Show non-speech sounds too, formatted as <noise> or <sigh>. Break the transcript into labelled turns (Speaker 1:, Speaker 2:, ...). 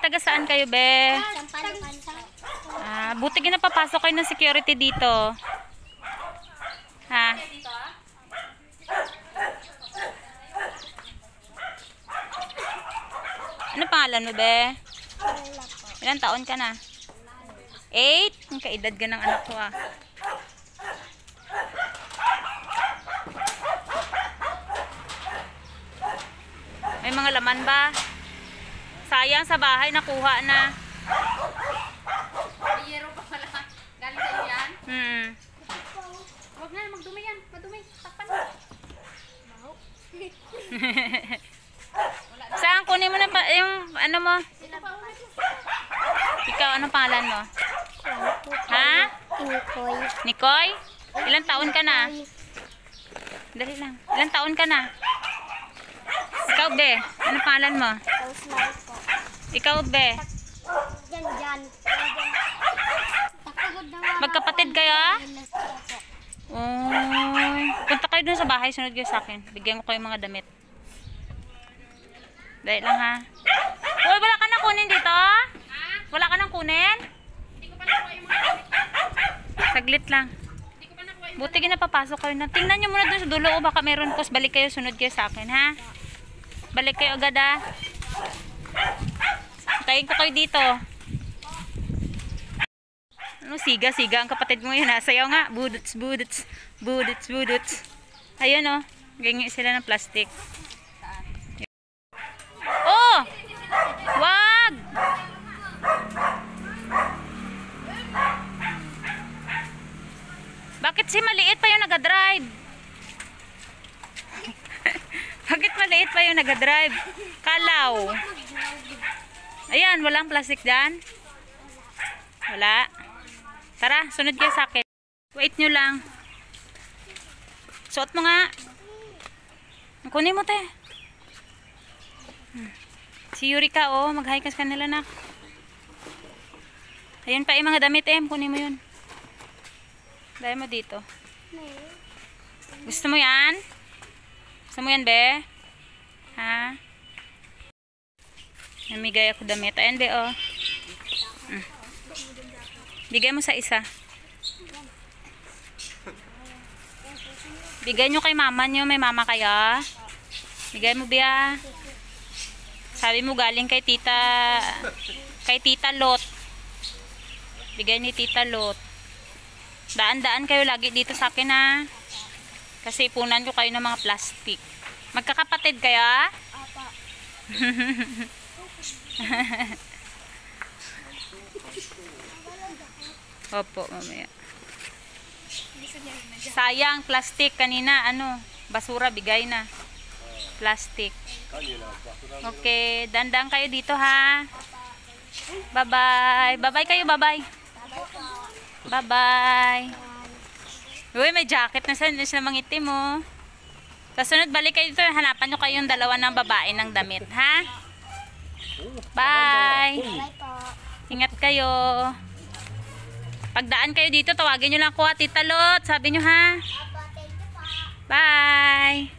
Speaker 1: taga saan kayo, be? Ah, buti na papasok kayo ng security dito. Ha? Ano pangalan mo, be? Ilan taon ka na? Eight? Ang kaedad ka ng anak ko, ah. May mga laman ba? Sayang sa bahay nakuha na. Mayero pa pala. Galing sa yan? Hmm. wag na, magdumi yan. Madumi. Takpan. Maho. <laughs> Saan? Kunin mo na pa, yung ano mo? Ikaw, anong pangalan mo? Ha? Nikoy. Nikoy? Ilan taon ka na? Dali lang. Ilan taon ka na? Ikaw, be. Anong pangalan mo? Rosemary. Ikaw, be. Diyan, diyan. Magkapatid kayo, ah? Oh. Punta kayo dun sa bahay, sunod kayo sa akin. Bigyan ko kayo mga damit. Dahil lang, ha? Uy, wala ka nang kunin dito? Ha? Wala ka nang kunin? Hindi ko pa nakuha yung mga damit. Saglit lang. Hindi ko pa nakuha Buti ginapapasok kayo na. Tingnan nyo muna dun sa dulo o baka meron pos. Balik kayo, sunod kayo sa akin, ha? Balik kayo agad, ha? Kain ko kayo dito. Ano, siga, siga. Ang kapatid mo yun, ha? Sayaw nga. Budots, budots. Budots, budots. Ayun, oh. Ganyan sila ng plastic. Oh! Wag! Bakit si maliit pa yung nagadrive? <laughs> Bakit maliit pa yung nagadrive? Kalaw. Kalaw. Ayan, walang plastic dyan. Wala. Tara, sunod kayo sa akin. Wait nyo lang. Suot mo nga. Kunin mo, te. Si Yurika, oh. Mag-high ka sa kanila na. Ayan pa, eh, mga damit, eh. Kunin mo yun. Dahil mo dito. Gusto mo yan? Gusto mo yan, be? Ha? Namigay ako damit. Ayan be, oh. Mm. Bigay mo sa isa. Bigay nyo kay mama nyo. May mama kaya. Bigay mo, biya ah. Sabi mo galing kay tita kay tita Lot. Bigay ni tita Lot. Daan-daan kayo lagi dito sa akin ha. Ah. Kasi ipunan ko kayo ng mga plastic. Magkakapatid kaya? Ah? Apa. <laughs> <laughs> Opo, mamaya. Sayang, plastic kanina, ano, basura bigay na. Plastic. Okay, dandang kayo dito ha. Bye-bye. Bye-bye kayo, bye-bye. Bye-bye. Uy, may jacket na sa na mangitim mo. Oh. Kasunod, balik kayo dito. Hanapan nyo kayong dalawa ng babae ng damit, ha? Bye! Bye po. Ingat kayo. Pagdaan kayo dito, tawagin nyo lang ko, Tita Lot. Sabi nyo ha? Bye!